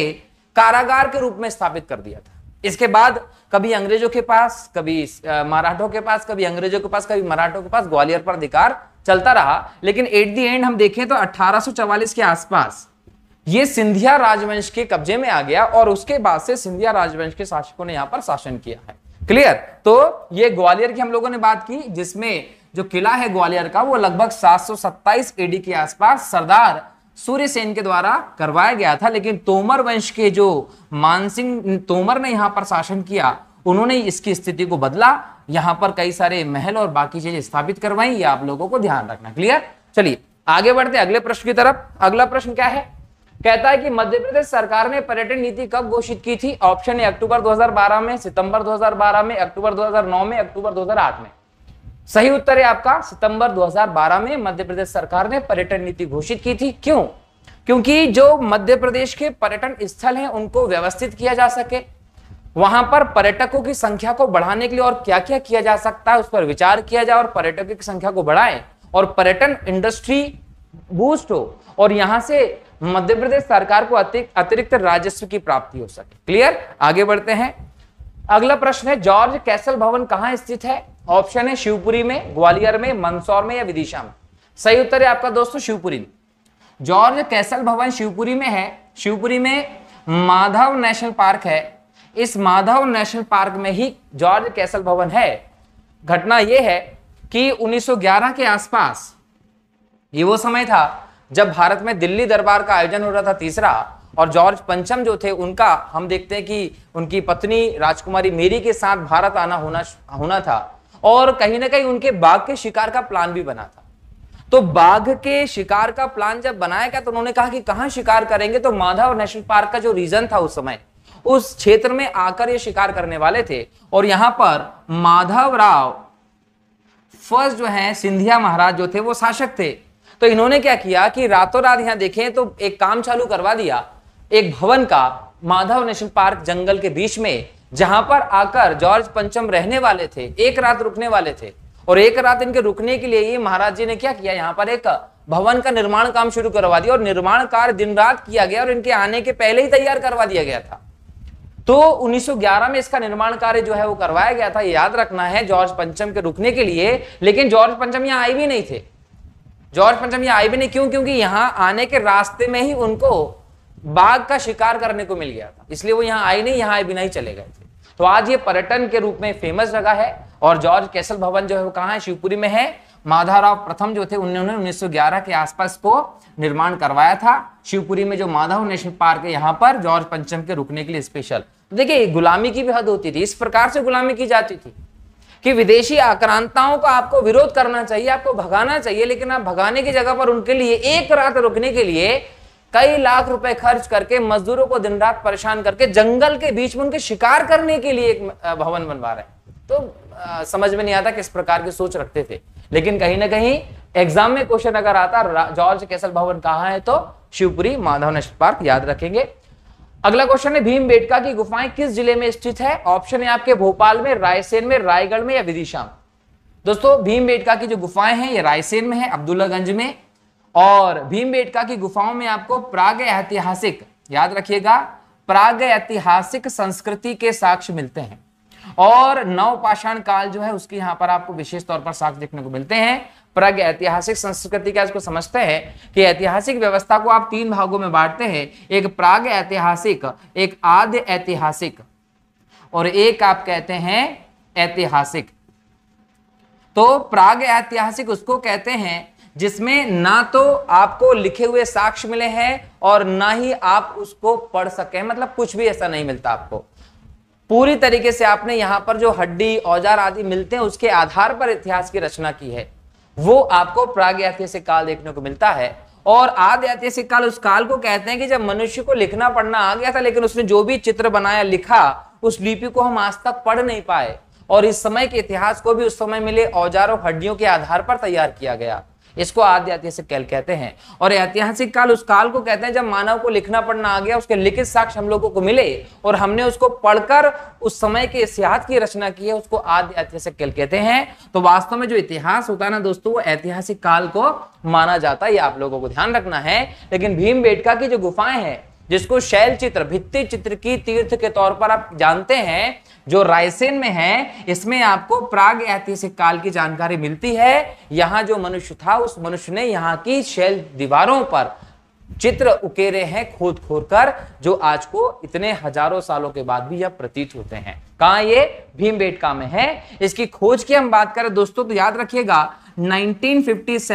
कारागार के रूप में स्थापित कर दिया था इसके बाद कभी अंग्रेजों के पास कभी मराठों के पास कभी अंग्रेजों के पास कभी मराठों के पास ग्वालियर पर अधिकार चलता रहा लेकिन एट दी एंड हम देखें तो 1844 के आसपास ये सिंधिया राजवंश के कब्जे में आ गया और उसके बाद से सिंधिया राजवंश के शासकों ने यहां पर शासन किया है क्लियर तो ये ग्वालियर की हम लोगों ने बात की जिसमें जो किला है ग्वालियर का वो लगभग 727 एडी के आसपास सरदार सूर्य सेन के द्वारा करवाया गया था लेकिन तोमर वंश के जो मानसिंह तोमर ने यहाँ पर शासन किया उन्होंने इसकी स्थिति को बदला यहाँ पर कई सारे महल और बाकी चीजें स्थापित करवाई ये आप लोगों को ध्यान रखना क्लियर चलिए आगे बढ़ते अगले प्रश्न की तरफ अगला प्रश्न क्या है कहता है कि मध्य प्रदेश सरकार ने पर्यटन नीति कब घोषित की थी ऑप्शन है अक्टूबर 2012 में सितंबर 2012 में अक्टूबर 2009 में अक्टूबर 2008 में सही उत्तर है आपका सितंबर 2012 में मध्य प्रदेश सरकार ने पर्यटन नीति घोषित की थी क्यों क्योंकि जो मध्य प्रदेश के पर्यटन स्थल हैं उनको व्यवस्थित किया जा सके वहां पर पर्यटकों की संख्या को बढ़ाने के लिए और क्या क्या किया जा सकता है उस पर विचार किया जाए और पर्यटकों की संख्या को बढ़ाए और पर्यटन इंडस्ट्री बूस्ट हो और यहां से मध्य प्रदेश सरकार को अतिरिक्त राजस्व की प्राप्ति हो सके क्लियर आगे बढ़ते हैं अगला प्रश्न है जॉर्ज कैसल भवन कहां स्थित है ऑप्शन है शिवपुरी में ग्वालियर में मंदसौर में या विदिशा में सही उत्तर है आपका दोस्तों शिवपुरी जॉर्ज कैसल भवन शिवपुरी में है शिवपुरी में माधव नेशनल पार्क है इस माधव नेशनल पार्क में ही जॉर्ज कैसल भवन है घटना यह है कि 1911 के आसपास ये वो समय था जब भारत में दिल्ली दरबार का आयोजन हो रहा था तीसरा और जॉर्ज पंचम जो थे उनका हम देखते हैं कि उनकी पत्नी राजकुमारी मेरी के साथ भारत आना होना होना था और कहीं ना कहीं उनके बाघ के शिकार का प्लान भी बना था तो बाघ के शिकार का प्लान जब बनाया गया तो उन्होंने कहा कि कहाँ शिकार करेंगे तो माधव नेशनल पार्क का जो रीजन था उस समय उस क्षेत्र में आकर ये शिकार करने वाले थे और यहां पर माधव राव फर्स्ट जो है सिंधिया महाराज जो थे वो शासक थे तो इन्होंने क्या किया कि रातों रात यहां देखें तो एक काम चालू करवा दिया एक भवन का माधव नेशनल पार्क जंगल के बीच में जहां पर आकर जॉर्ज पंचम रहने वाले थे एक रात रुकने वाले थे और एक रात इनके रुकने के लिए ही महाराज जी ने क्या किया यहाँ पर एक भवन का निर्माण काम शुरू करवा दिया और निर्माण कार्य दिन रात किया गया और इनके आने के पहले ही तैयार करवा दिया गया था तो 1911 में इसका निर्माण कार्य जो है वो करवाया गया था याद रखना है जॉर्ज पंचम के रुकने के लिए लेकिन जॉर्ज पंचम यहाँ आए भी नहीं थे जॉर्ज पंचम यहाँ आई भी नहीं क्यों क्योंकि यहाँ आने के रास्ते में ही उनको बाघ का शिकार करने को मिल गया था इसलिए वो यहाँ आई नहीं यहाँ आए बिना ही चले गए थे तो आज ये पर्यटन के रूप में फेमस जगह है और जॉर्ज कैसल भवन जो है वो कहाँ है शिवपुरी में है माधवराव प्रथम जो थे उन्होंने 1911 के आसपास को निर्माण करवाया था शिवपुरी में जो माधव नेशनल पार्क है यहाँ पर जॉर्ज पंचम के रुकने के लिए स्पेशल देखिये तो देखिए गुलामी की भी हद होती थी इस प्रकार से गुलामी की जाती थी कि विदेशी आक्रांताओं का आपको विरोध करना चाहिए आपको भगाना चाहिए लेकिन आप भगाने की जगह पर उनके लिए एक रात रुकने के लिए कई लाख रुपए खर्च करके मजदूरों को दिन रात परेशान करके जंगल के बीच में उनके शिकार करने के लिए एक भवन बनवा रहे हैं तो आ, समझ में नहीं आता किस प्रकार की सोच रखते थे लेकिन कहीं ना कहीं एग्जाम में क्वेश्चन अगर आता जॉर्ज कैसल भवन कहाँ है तो शिवपुरी माधव नेशनल पार्क याद रखेंगे अगला क्वेश्चन है भीम बेटका की गुफाएं किस जिले में स्थित है ऑप्शन है आपके भोपाल में रायसेन में रायगढ़ में या विदिशा में दोस्तों भीम बेटका की जो गुफाएं हैं ये रायसेन में है अब्दुल्लागंज में और भीम बेटका की गुफाओं में आपको प्राग ऐतिहासिक याद रखिएगा प्राग ऐतिहासिक संस्कृति के साक्ष्य मिलते हैं और नवपाषाण काल जो है उसके यहां पर आपको विशेष तौर पर साक्ष्य देखने को मिलते हैं प्रग ऐतिहासिक संस्कृति क्या इसको समझते हैं कि ऐतिहासिक व्यवस्था को आप तीन भागों में बांटते हैं एक प्राग ऐतिहासिक एक आद्य ऐतिहासिक और एक आप कहते हैं ऐतिहासिक तो प्राग ऐतिहासिक उसको कहते हैं जिसमें ना तो आपको लिखे हुए साक्ष्य मिले हैं और ना ही आप उसको पढ़ सके मतलब कुछ भी ऐसा नहीं मिलता आपको पूरी तरीके से आपने यहां पर जो हड्डी औजार आदि मिलते हैं उसके आधार पर इतिहास की रचना की है वो आपको प्राग ऐतिहासिक काल देखने को मिलता है और आद ऐतिहासिक काल उस काल को कहते हैं कि जब मनुष्य को लिखना पढ़ना आ गया था लेकिन उसने जो भी चित्र बनाया लिखा उस लिपि को हम आज तक पढ़ नहीं पाए और इस समय के इतिहास को भी उस समय मिले औजारों हड्डियों के आधार पर तैयार किया गया इसको आदि ऐतिहासिक काल कहते हैं और ऐतिहासिक काल उस काल को कहते हैं जब मानव को लिखना पढ़ना आ गया उसके लिखित साक्ष्य हम लोगों को मिले और हमने उसको पढ़कर उस समय के इतिहास की रचना की है उसको आदि ऐतिहासिक काल कहते हैं तो वास्तव में जो इतिहास होता है ना दोस्तों वो ऐतिहासिक काल को माना जाता है ये आप लोगों को ध्यान रखना है लेकिन भीम बेटका की जो गुफाएं हैं जिसको शैल चित्र भित्ति चित्र की तीर्थ के तौर पर आप जानते हैं जो रायसेन में है इसमें आपको प्राग ऐतिहासिक काल की जानकारी मिलती है यहाँ जो मनुष्य था उस मनुष्य ने यहाँ की शैल दीवारों पर चित्र उकेरे हैं खोद खोद कर जो आज को इतने हजारों सालों के बाद भी यह प्रतीत होते हैं कहा ये भीमबेटका में है इसकी खोज की हम बात करें दोस्तों तो याद रखिएगा 1957,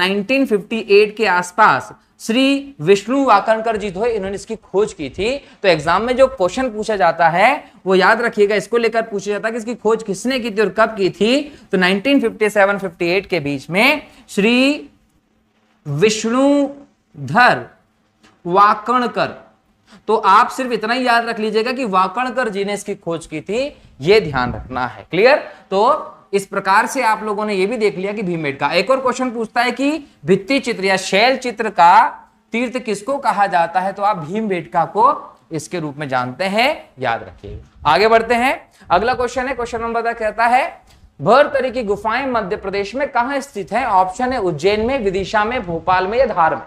1958 के आसपास श्री विष्णु वाकणकर जी थे इन्होंने इसकी खोज की थी तो एग्जाम में जो क्वेश्चन पूछा जाता है वो याद रखिएगा इसको लेकर पूछा जाता है कि इसकी खोज किसने की थी और कब की थी तो 1957-58 के बीच में श्री विष्णुधर वाकणकर तो आप सिर्फ इतना ही याद रख लीजिएगा कि वाकणकर जी ने इसकी खोज की थी ये ध्यान रखना है क्लियर तो इस प्रकार से आप लोगों ने यह भी देख लिया कि भीमेट का एक और क्वेश्चन पूछता है कि भित्ति चित्र या शैल चित्र का तीर्थ किसको कहा जाता है तो आप भीम बेटका को इसके रूप में जानते हैं याद रखिएगा आगे बढ़ते हैं अगला क्वेश्चन है क्वेश्चन नंबर कहता है भरतरी की गुफाएं मध्य प्रदेश में कहा स्थित है ऑप्शन है उज्जैन में विदिशा में भोपाल में या धार में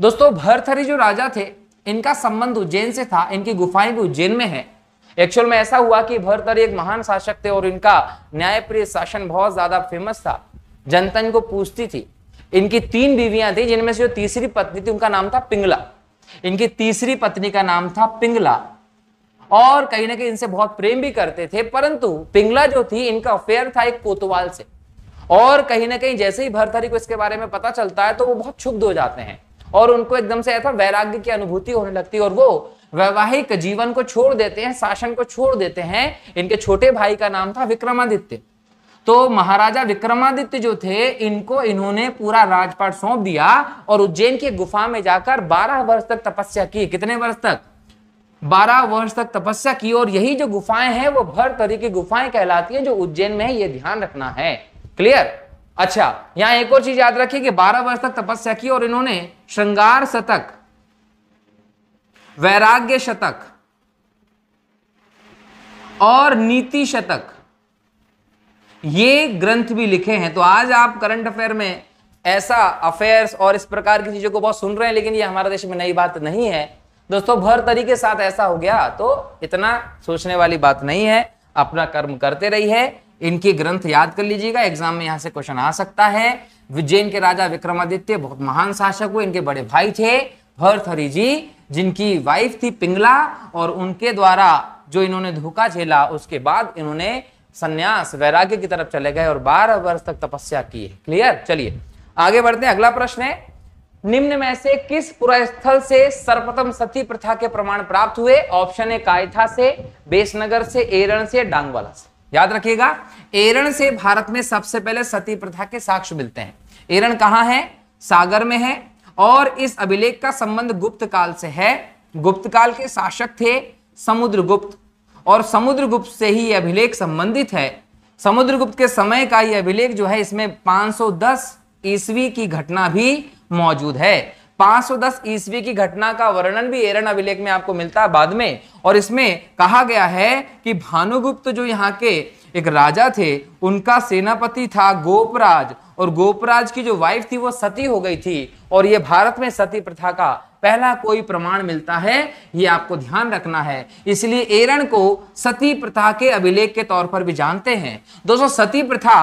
दोस्तों भरथरी जो राजा थे इनका संबंध उज्जैन से था इनकी गुफाएं भी उज्जैन में है एक्चुअल में ऐसा हुआ कि भरतर एक महान शासक थे और इनका न्यायप्रिय शासन बहुत ज्यादा फेमस था जनता इनको पूछती थी इनकी तीन बीवियां थी जिनमें से जो तीसरी पत्नी थी उनका नाम था पिंगला इनकी तीसरी पत्नी का नाम था पिंगला और कहीं ना कहीं इनसे बहुत प्रेम भी करते थे परंतु पिंगला जो थी इनका अफेयर था एक कोतवाल से और कहीं ना कहीं जैसे ही भरतरी को इसके बारे में पता चलता है तो वो बहुत क्षुब्ध हो जाते हैं और उनको एकदम से ऐसा वैराग्य की अनुभूति होने लगती है और वो वैवाहिक जीवन को छोड़ देते हैं शासन को छोड़ देते हैं इनके छोटे भाई का नाम था विक्रमादित्य तो महाराजा विक्रमादित्य जो थे इनको इन्होंने पूरा राजपाट सौंप दिया और उज्जैन की गुफा में जाकर 12 वर्ष तक तपस्या की कितने वर्ष तक 12 वर्ष तक तपस्या की और यही जो गुफाएं हैं वो तरी की गुफाएं कहलाती हैं जो उज्जैन में है ये ध्यान रखना है क्लियर अच्छा यहाँ एक और चीज याद रखिए कि 12 वर्ष तक तपस्या की और इन्होंने श्रृंगार शतक वैराग्य शतक और नीति शतक ये ग्रंथ भी लिखे हैं तो आज आप करंट अफेयर में ऐसा अफेयर्स और इस प्रकार की चीजों को बहुत सुन रहे हैं लेकिन ये हमारे देश में नई बात नहीं है दोस्तों भर तरीके साथ ऐसा हो गया तो इतना सोचने वाली बात नहीं है अपना कर्म करते रही है इनके ग्रंथ याद कर लीजिएगा एग्जाम में यहां से क्वेश्चन आ सकता है विजयन के राजा विक्रमादित्य बहुत महान शासक हुए इनके बड़े भाई थे थरी जी जिनकी वाइफ थी पिंगला और उनके द्वारा जो इन्होंने धोखा झेला उसके बाद इन्होंने संन्यास वैराग्य की तरफ चले गए और बारह वर्ष तक तपस्या की है क्लियर चलिए आगे बढ़ते हैं अगला प्रश्न है निम्न में से किस पुरस्थल से सर्वप्रथम सती प्रथा के प्रमाण प्राप्त हुए ऑप्शन है कायथा से बेसनगर से एरण से डांगवाला से याद रखिएगा एरण से भारत में सबसे पहले सती प्रथा के साक्ष्य मिलते हैं एरण कहाँ है सागर में है और इस अभिलेख का संबंध गुप्त काल से है गुप्त काल के शासक थे समुद्रगुप्त और समुद्रगुप्त से ही यह अभिलेख संबंधित है समुद्रगुप्त के समय का यह अभिलेख जो है इसमें 510 ईसवी की घटना भी मौजूद है 510 ईस्वी की घटना का वर्णन भी एरन अभिलेख में आपको मिलता है बाद में और इसमें कहा गया है कि भानुगुप्त जो यहाँ के एक राजा थे उनका सेनापति था गोपराज और गोपराज की जो वाइफ थी वो सती हो गई थी और ये भारत में सती प्रथा का पहला कोई प्रमाण मिलता है ये आपको ध्यान रखना है इसलिए एरन को सती प्रथा के अभिलेख के तौर पर भी जानते हैं दोस्तों सती प्रथा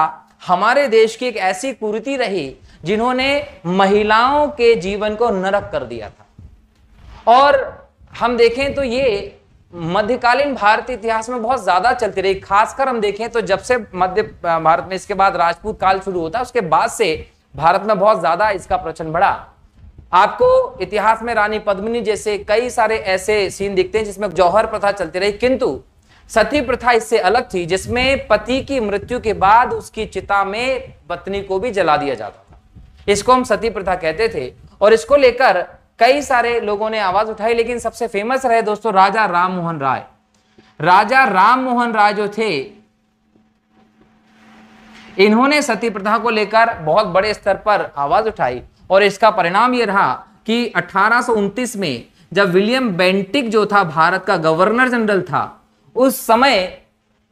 हमारे देश की एक ऐसी कुरीति रही जिन्होंने महिलाओं के जीवन को नरक कर दिया था और हम देखें तो ये मध्यकालीन भारतीय इतिहास में बहुत ज्यादा चलती रही खासकर हम देखें तो जब से मध्य भारत में इसके बाद राजपूत काल शुरू होता है उसके बाद से भारत में बहुत ज्यादा इसका प्रचलन बढ़ा आपको इतिहास में रानी पद्मिनी जैसे कई सारे ऐसे सीन दिखते हैं जिसमें जौहर प्रथा चलती रही किंतु सती प्रथा इससे अलग थी जिसमें पति की मृत्यु के बाद उसकी चिता में पत्नी को भी जला दिया जाता इसको हम सती प्रथा कहते थे और इसको लेकर कई सारे लोगों ने आवाज उठाई लेकिन सबसे फेमस रहे दोस्तों राजा राम मोहन राय राजा राम मोहन राय जो थे इन्होंने सती प्रथा को लेकर बहुत बड़े स्तर पर आवाज उठाई और इसका परिणाम यह रहा कि अठारह में जब विलियम बेंटिक जो था भारत का गवर्नर जनरल था उस समय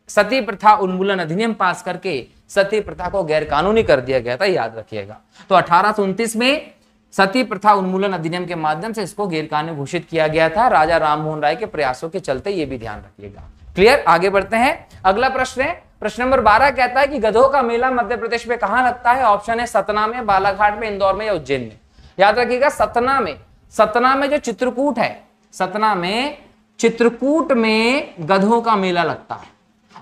सती प्रथा उन्मूलन अधिनियम पास करके सती प्रथा को गैरकानूनी कर दिया गया था याद रखिएगा तो अठारह में सती प्रथा उन्मूलन अधिनियम के माध्यम से इसको गैरकानूनी घोषित किया गया था राजा राममोहन राय के प्रयासों के चलते ये भी ध्यान रखिएगा क्लियर आगे बढ़ते हैं अगला प्रश्न है प्रश्न नंबर बारह कहता है कि गधों का मेला मध्य प्रदेश में कहां लगता है ऑप्शन है सतना में बालाघाट में इंदौर में या उज्जैन में याद रखिएगा सतना में सतना में जो चित्रकूट है सतना में चित्रकूट में गधों का मेला लगता है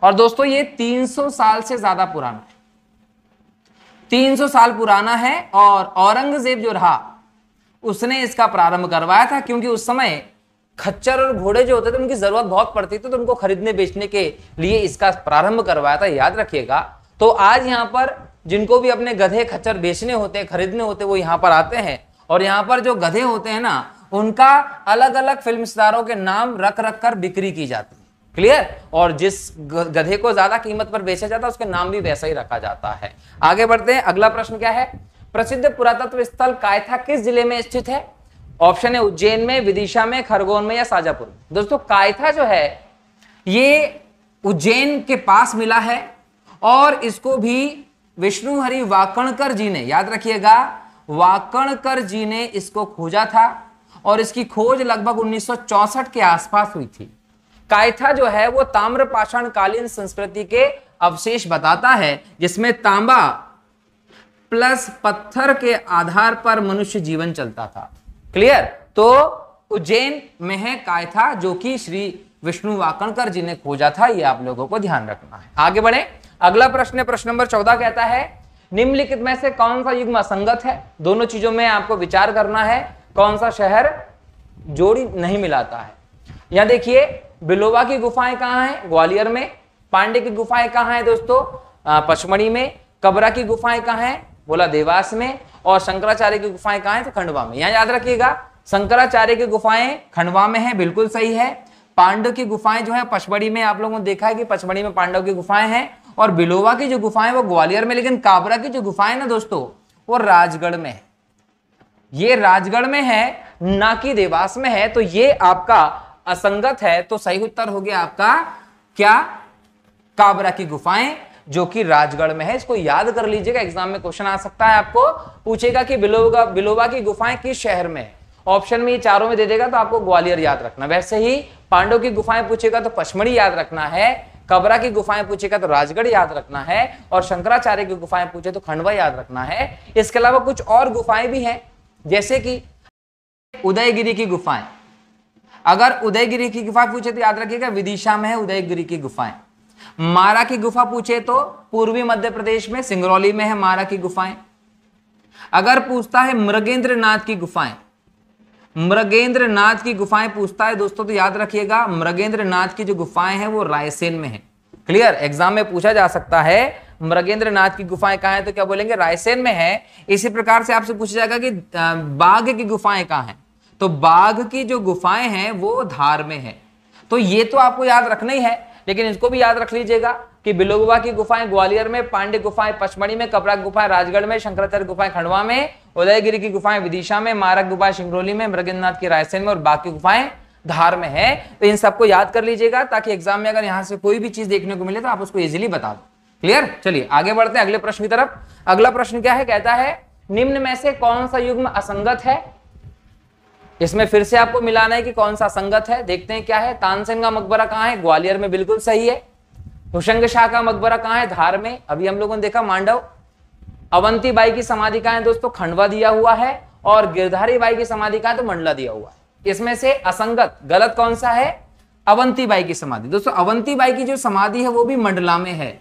और दोस्तों ये 300 साल से ज्यादा पुराना है 300 साल पुराना है और औरंगजेब जो रहा उसने इसका प्रारंभ करवाया था क्योंकि उस समय खच्चर और घोड़े जो होते थे उनकी जरूरत बहुत पड़ती थी तो उनको खरीदने बेचने के लिए इसका प्रारंभ करवाया था याद रखिएगा तो आज यहाँ पर जिनको भी अपने गधे खच्चर बेचने होते हैं खरीदने होते वो यहाँ पर आते हैं और यहाँ पर जो गधे होते हैं ना उनका अलग अलग फिल्म स्टारों के नाम रख रख कर बिक्री की जाती है क्लियर और जिस गधे को ज्यादा कीमत पर बेचा जाता है उसके नाम भी वैसा ही रखा जाता है आगे बढ़ते हैं अगला प्रश्न क्या है प्रसिद्ध पुरातत्व स्थल कायथा किस जिले में स्थित है ऑप्शन है उज्जैन में विदिशा में खरगोन में या साजापुर दोस्तों कायथा जो है ये उज्जैन के पास मिला है और इसको भी विष्णुहरि वाकणकर जी ने याद रखिएगा वाकणकर जी ने इसको खोजा था और इसकी खोज लगभग 1964 के आसपास हुई थी कायथा जो है वो ताम्र कालीन संस्कृति के अवशेष बताता है जिसमें तांबा प्लस पत्थर के आधार पर मनुष्य जीवन चलता था क्लियर तो उज्जैन में है कायथा जो कि श्री विष्णु वाकणकर जी ने खोजा था ये आप लोगों को ध्यान रखना है आगे बढ़े अगला प्रश्न प्रश्न नंबर चौदह कहता है निम्नलिखित में से कौन सा युग्म असंगत है दोनों चीजों में आपको विचार करना है कौन सा शहर जोड़ी नहीं मिलाता है यहां देखिए बिलोवा की गुफाएं कहाँ हैं ग्वालियर में पांडे की गुफाएं कहाँ हैं दोस्तों पचमढ़ी में कबरा की गुफाएं कहाँ हैं बोला देवास में और शंकराचार्य की गुफाएं कहाँ हैं तो खंडवा में यहाँ याद रखिएगा शंकराचार्य की गुफाएं खंडवा में है बिल्कुल सही है पांडव की गुफाएं जो है पचमढ़ी में आप लोगों ने देखा है कि पचमढ़ी में पांडव की गुफाएं हैं और बिलोवा की जो गुफाएं वो ग्वालियर में लेकिन काबरा की जो गुफाएं ना दोस्तों वो राजगढ़ में है ये राजगढ़ में है ना कि देवास में है तो ये आपका असंगत है तो सही उत्तर हो गया आपका क्या काबरा की गुफाएं जो कि राजगढ़ में है इसको याद कर लीजिएगा एग्जाम में क्वेश्चन आ सकता है आपको पूछेगा कि बिलोबा बिलोबा की गुफाएं किस शहर में है ऑप्शन में ये चारों में दे देगा तो आपको ग्वालियर याद रखना वैसे ही पांडव की गुफाएं पूछेगा तो पचमढ़ी याद रखना है कबरा की गुफाएं पूछेगा तो राजगढ़ याद रखना है और शंकराचार्य की गुफाएं पूछे तो खंडवा याद रखना है इसके अलावा कुछ और गुफाएं भी हैं जैसे कि उदयगिरी की गुफाएं अगर उदयगिरी की गुफा पूछे तो याद रखिएगा विदिशा में है उदयगिरी की गुफाएं मारा की गुफा पूछे तो पूर्वी मध्य प्रदेश में सिंगरौली में है मारा की गुफाएं अगर पूछता है मृगेंद्र नाथ की गुफाएं मृगेंद्र नाथ की गुफाएं पूछता है दोस्तों तो याद रखिएगा मृगेंद्र नाथ की जो गुफाएं हैं वो रायसेन में है क्लियर एग्जाम में पूछा जा सकता है मृगेंद्र नाथ की गुफाएं कहा है तो क्या बोलेंगे रायसेन में है इसी प्रकार से आपसे पूछा जाएगा कि बाघ की गुफाएं कहा हैं तो बाघ की जो गुफाएं हैं वो धार में है तो ये तो आपको याद रखना ही है लेकिन इसको भी याद रख लीजिएगा कि बिलोबा की गुफाएं ग्वालियर में पांडे गुफाएं पचमढ़ी में कपड़ा गुफाएं राजगढ़ में शंकराचार्य गुफाएं खंडवा में उदयगिरी की गुफाएं विदिशा में मारक गुफाएं सिंगरौली में मृगेंद्रनाथ की रायसेन में और बाकी गुफाएं धार में है तो इन सबको याद कर लीजिएगा ताकि एग्जाम में अगर यहाँ से कोई भी चीज देखने को मिले तो आप उसको इजिली बता दो क्लियर चलिए आगे बढ़ते हैं अगले प्रश्न की तरफ अगला प्रश्न क्या है कहता है निम्न में से कौन सा युग्म असंगत है इसमें फिर से आपको मिलाना है कि कौन सा संगत है देखते हैं क्या है तानसेन का मकबरा कहाँ है ग्वालियर में बिल्कुल सही है हुशंग शाह का मकबरा कहाँ है धार में अभी हम लोगों ने देखा मांडव अवंती बाई की समाधि कहाँ है दोस्तों खंडवा दिया हुआ है और गिरधारी बाई की समाधि कहाँ तो मंडला दिया हुआ है इसमें से असंगत गलत कौन सा है अवंती बाई की समाधि दोस्तों अवंती बाई की जो समाधि है वो भी मंडला में है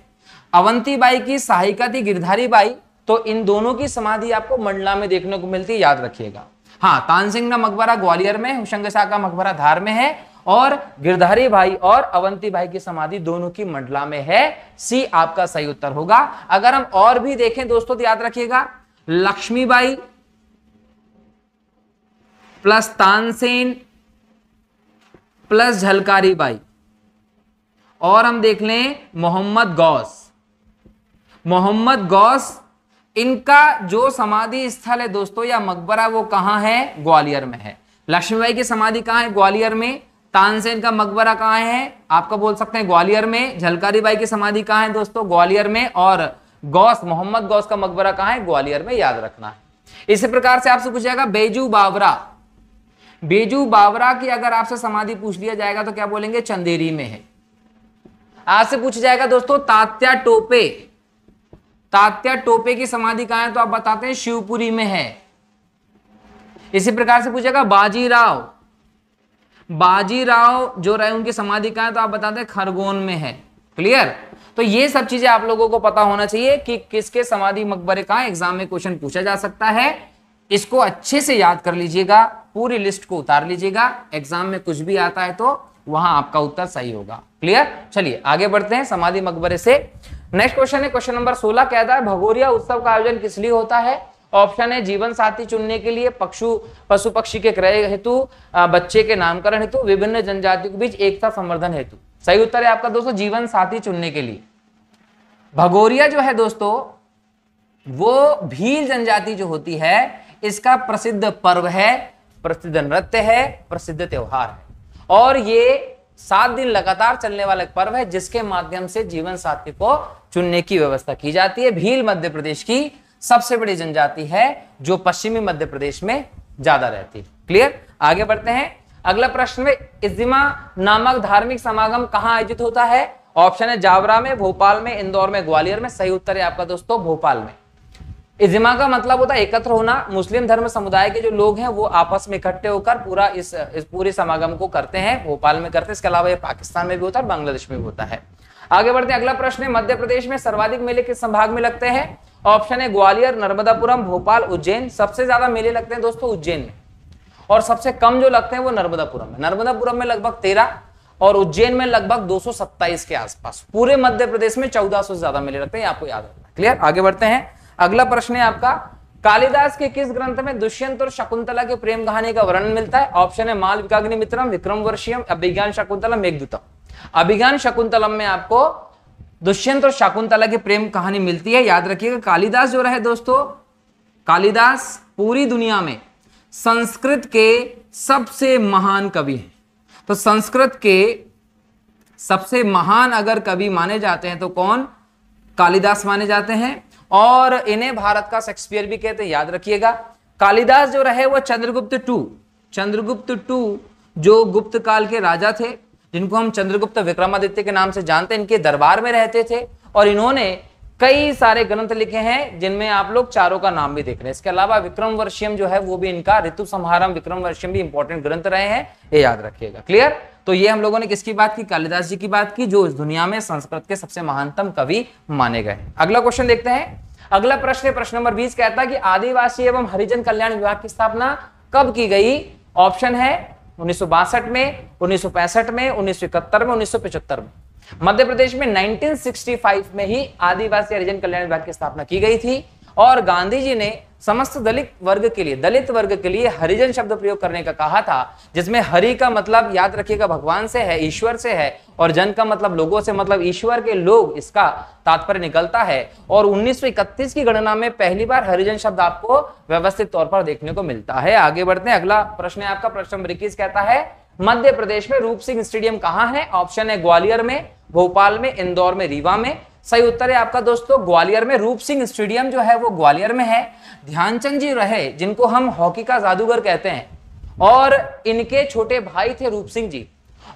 अवंती बाई की सहायिका थी गिरधारी बाई तो इन दोनों की समाधि आपको मंडला में देखने को मिलती है याद रखिएगा हाँ तानसिंह का मकबरा ग्वालियर में हुशंग शाह का मकबरा धार में है और गिरधारी भाई और अवंती भाई की समाधि दोनों की मंडला में है सी आपका सही उत्तर होगा अगर हम और भी देखें दोस्तों तो याद रखिएगा लक्ष्मीबाई प्लस तानसेन प्लस झलकारी बाई और हम देख लें मोहम्मद गौस मोहम्मद गौस इनका जो समाधि स्थल है दोस्तों या मकबरा वो कहाँ है ग्वालियर में है लक्ष्मीबाई की समाधि कहाँ है ग्वालियर में तानसेन का मकबरा कहाँ है आपका बोल सकते हैं ग्वालियर में झलकारी बाई की समाधि कहाँ है दोस्तों ग्वालियर में और गौस मोहम्मद गौस का मकबरा कहाँ है ग्वालियर में याद रखना है इसी प्रकार से आपसे पूछा जाएगा बेजू बावरा बेजू बावरा की अगर आपसे समाधि पूछ लिया जाएगा तो क्या बोलेंगे चंदेरी में है आपसे पूछा जाएगा दोस्तों तात्या टोपे तात्या टोपे की समाधि कहाँ है तो आप बताते हैं शिवपुरी में है इसी प्रकार से पूछेगा बाजीराव बाजीराव जो रहे उनकी समाधि कहाँ है तो आप बताते हैं खरगोन में है क्लियर तो ये सब चीजें आप लोगों को पता होना चाहिए कि किसके समाधि मकबरे का एग्जाम में क्वेश्चन पूछा जा सकता है इसको अच्छे से याद कर लीजिएगा पूरी लिस्ट को उतार लीजिएगा एग्जाम में कुछ भी आता है तो वहां आपका उत्तर सही होगा क्लियर चलिए आगे बढ़ते हैं समाधि मकबरे से नेक्स्ट क्वेश्चन है क्वेश्चन नंबर सोलह कहता है भगोरिया उत्सव का आयोजन किस लिए होता है ऑप्शन है जीवन साथी चुनने के लिए पशु पशु पक्षी के क्रय हेतु बच्चे के नामकरण हेतु विभिन्न जनजातियों के बीच एकता संवर्धन हेतु सही उत्तर है आपका दोस्तों जीवन साथी चुनने के लिए भगोरिया जो है दोस्तों वो भील जनजाति जो होती है इसका प्रसिद्ध पर्व है प्रसिद्ध नृत्य है प्रसिद्ध त्योहार है और ये सात दिन लगातार चलने वाला एक पर्व है जिसके माध्यम से जीवन साथी को चुनने की व्यवस्था की जाती है भील मध्य प्रदेश की सबसे बड़ी जनजाति है जो पश्चिमी मध्य प्रदेश में ज्यादा रहती है क्लियर आगे बढ़ते हैं अगला प्रश्न में इजिमा नामक धार्मिक समागम कहां आयोजित होता है ऑप्शन है जावरा में भोपाल में इंदौर में ग्वालियर में सही उत्तर है आपका दोस्तों भोपाल में इजमा का मतलब होता है एकत्र होना मुस्लिम धर्म समुदाय के जो लोग हैं वो आपस में इकट्ठे होकर पूरा इस, इस पूरे समागम को करते हैं भोपाल में करते हैं इसके अलावा ये पाकिस्तान में भी होता है और बांग्लादेश में भी होता है आगे बढ़ते हैं अगला प्रश्न है मध्य प्रदेश में सर्वाधिक मेले किस संभाग में लगते हैं ऑप्शन है ग्वालियर नर्मदापुरम भोपाल उज्जैन सबसे ज्यादा मेले लगते हैं दोस्तों उज्जैन में और सबसे कम जो लगते हैं वो नर्मदापुरम में नर्मदापुरम में लगभग तेरह और उज्जैन में लगभग दो के आसपास पूरे मध्य प्रदेश में चौदह से ज्यादा मेले लगते हैं आपको याद रखना क्लियर आगे बढ़ते हैं अगला प्रश्न है आपका कालिदास के किस ग्रंथ में दुष्यंत और शकुंतला के प्रेम कहानी का वर्णन मिलता है ऑप्शन है माल विकाग्नि मित्रम विक्रम वर्षियम अभिज्ञान शकुंतलम मेघदूतम अभिज्ञान शकुंतलम में आपको दुष्यंत और शकुंतला की प्रेम कहानी मिलती है याद रखिएगा कालिदास जो रहे दोस्तों कालिदास पूरी दुनिया में संस्कृत के सबसे महान कवि हैं तो संस्कृत के सबसे महान अगर कवि माने जाते हैं तो कौन कालिदास माने जाते हैं और इन्हें भारत का शेक्सपियर भी कहते हैं याद रखिएगा कालिदास जो रहे वो चंद्रगुप्त टू चंद्रगुप्त टू जो गुप्त काल के राजा थे जिनको हम चंद्रगुप्त विक्रमादित्य के नाम से जानते हैं इनके दरबार में रहते थे और इन्होंने कई सारे ग्रंथ लिखे हैं जिनमें आप लोग चारों का नाम भी देख रहे हैं इसके अलावा विक्रम वर्षियम जो है वो भी इनका ऋतु संहारम विक्रम वर्षियम भी इंपॉर्टेंट ग्रंथ रहे हैं ये याद रखिएगा क्लियर तो ये हम लोगों ने किसकी बात की कालिदास जी की बात की जो इस दुनिया में संस्कृत के सबसे महानतम कवि माने गए अगला क्वेश्चन देखते हैं अगला प्रश्न प्रश्न नंबर बीस कहता है कि आदिवासी एवं हरिजन कल्याण विभाग की स्थापना कब की गई ऑप्शन है उन्नीस में उन्नीस में उन्नीस में उन्नीस में मध्य प्रदेश में 1965 में ही आदिवासी हरिजन कल्याण विभाग की स्थापना की गई थी और गांधी जी ने समस्त दलित वर्ग के लिए दलित वर्ग के लिए हरिजन शब्द प्रयोग करने का कहा था जिसमें हरि का मतलब याद रखिएगा भगवान से है ईश्वर से है और जन का मतलब लोगों से मतलब ईश्वर के लोग इसका तात्पर्य निकलता है और 1931 की गणना में पहली बार हरिजन शब्द आपको व्यवस्थित तौर पर देखने को मिलता है आगे बढ़ते हैं अगला प्रश्न है आपका प्रश्न नंबर इक्कीस कहता है मध्य प्रदेश में रूप सिंह स्टेडियम कहां है ऑप्शन है ग्वालियर में भोपाल में इंदौर में रीवा में सही उत्तर है आपका दोस्तों ग्वालियर में रूप सिंह स्टेडियम जो है वो ग्वालियर में है ध्यानचंद जी रहे जिनको हम हॉकी का जादूगर कहते हैं और इनके छोटे भाई थे रूप सिंह जी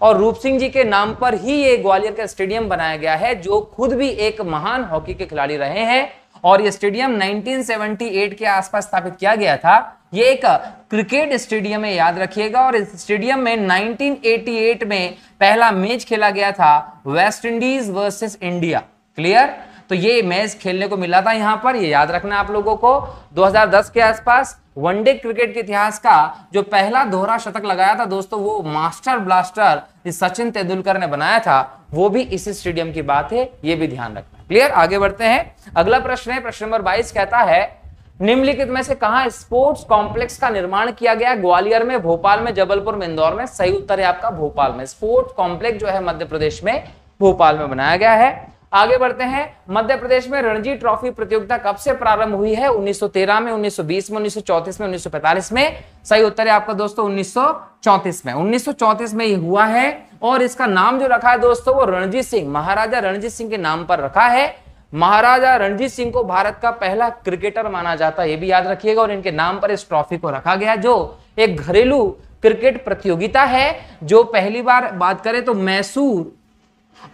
और रूप सिंह जी के नाम पर ही ये ग्वालियर का स्टेडियम बनाया गया है जो खुद भी एक महान हॉकी के खिलाड़ी रहे हैं और ये स्टेडियम 1978 के आसपास स्थापित किया गया था ये एक क्रिकेट स्टेडियम है याद रखिएगा और इस स्टेडियम में 1988 में पहला मैच खेला गया था West Indies versus India clear तो ये मैच खेलने को मिला था यहाँ पर ये याद रखना आप लोगों को 2010 के आसपास वनडे क्रिकेट के इतिहास का जो पहला दोहरा शतक लगाया था दोस्तों वो मास्टर ब्लास्टर सचिन तेंदुलकर ने बनाया था वो भी इसी स्टेडियम की बात है ये भी ध्यान रख क्लियर आगे बढ़ते हैं अगला प्रश्न है प्रश्न नंबर बाईस कहता है निम्नलिखित में से कहा स्पोर्ट्स कॉम्प्लेक्स का निर्माण किया गया ग्वालियर में भोपाल में जबलपुर में इंदौर में सही उत्तर है आपका भोपाल में स्पोर्ट्स कॉम्प्लेक्स जो है मध्य प्रदेश में भोपाल में बनाया गया है आगे बढ़ते हैं मध्य प्रदेश में रणजी ट्रॉफी प्रतियोगिता कब से प्रारंभ हुई है 1913 में 1920 में 1934 में 1945 में सही उत्तर है आपका दोस्तों 1934 में 1934 में ये हुआ है और इसका नाम जो रखा है दोस्तों वो रणजीत सिंह महाराजा रणजीत सिंह के नाम पर रखा है महाराजा रणजीत सिंह को भारत का पहला क्रिकेटर माना जाता है ये भी याद रखिएगा और इनके नाम पर इस ट्रॉफी को रखा गया जो एक घरेलू क्रिकेट प्रतियोगिता है जो पहली बार बात करें तो मैसूर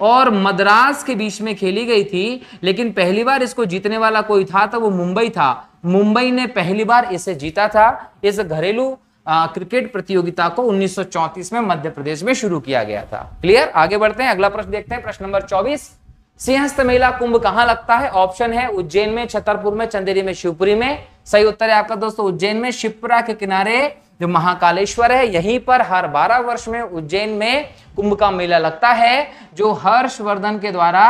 और मद्रास के बीच में खेली गई थी लेकिन पहली बार इसको जीतने वाला कोई था तो वो मुंबई था मुंबई ने पहली बार इसे जीता था इस घरेलू क्रिकेट प्रतियोगिता को 1934 में मध्य प्रदेश में शुरू किया गया था क्लियर आगे बढ़ते हैं अगला प्रश्न देखते हैं प्रश्न नंबर 24 सिंहस्थ मेला कुंभ कहां लगता है ऑप्शन है उज्जैन में छतरपुर में चंदेरी में शिवपुरी में सही उत्तर है आपका दोस्तों उज्जैन में शिवपुरा के किनारे जो महाकालेश्वर है यहीं पर हर 12 वर्ष में उज्जैन में कुंभ का मेला लगता है जो हर्षवर्धन के द्वारा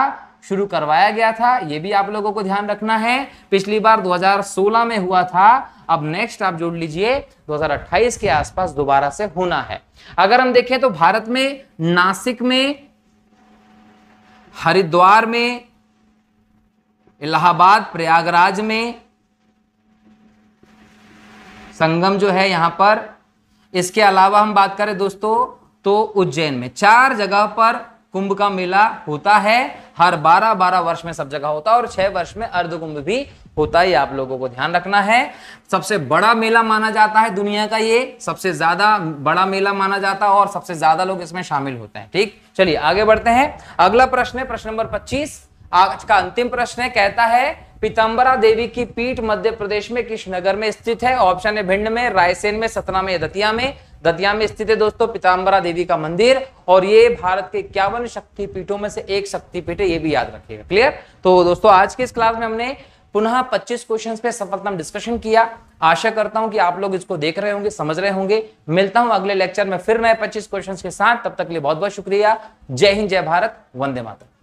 शुरू करवाया गया था ये भी आप लोगों को ध्यान रखना है पिछली बार 2016 में हुआ था अब नेक्स्ट आप जोड़ लीजिए 2028 के आसपास दोबारा से होना है अगर हम देखें तो भारत में नासिक में हरिद्वार में इलाहाबाद प्रयागराज में संगम जो है यहाँ पर इसके अलावा हम बात करें दोस्तों तो उज्जैन में चार जगह पर कुंभ का मेला होता है हर बारह बारह वर्ष में सब जगह होता है और छह वर्ष में अर्ध कुंभ भी होता है आप लोगों को ध्यान रखना है सबसे बड़ा मेला माना जाता है दुनिया का ये सबसे ज्यादा बड़ा मेला माना जाता है और सबसे ज्यादा लोग इसमें शामिल होते हैं ठीक चलिए आगे बढ़ते हैं अगला प्रश्न है प्रश्न नंबर पच्चीस आज का अंतिम प्रश्न है कहता है पीताम्बरा देवी की पीठ मध्य प्रदेश में किस नगर में स्थित है ऑप्शन है भिंड में रायसेन में सतना में दतिया में दतिया में स्थित है दोस्तों पिताम्बरा देवी का मंदिर और ये भारत के इक्यावन शक्तिपीठों में से एक शक्तिपीठ है ये भी याद रखिएगा क्लियर तो दोस्तों आज के इस क्लास में हमने पुनः 25 क्वेश्चंस पे सफलतम डिस्कशन किया आशा करता हूं कि आप लोग इसको देख रहे होंगे समझ रहे होंगे मिलता हूं अगले लेक्चर में फिर नए 25 क्वेश्चंस के साथ तब तक के लिए बहुत बहुत शुक्रिया जय हिंद जय भारत वंदे मातरम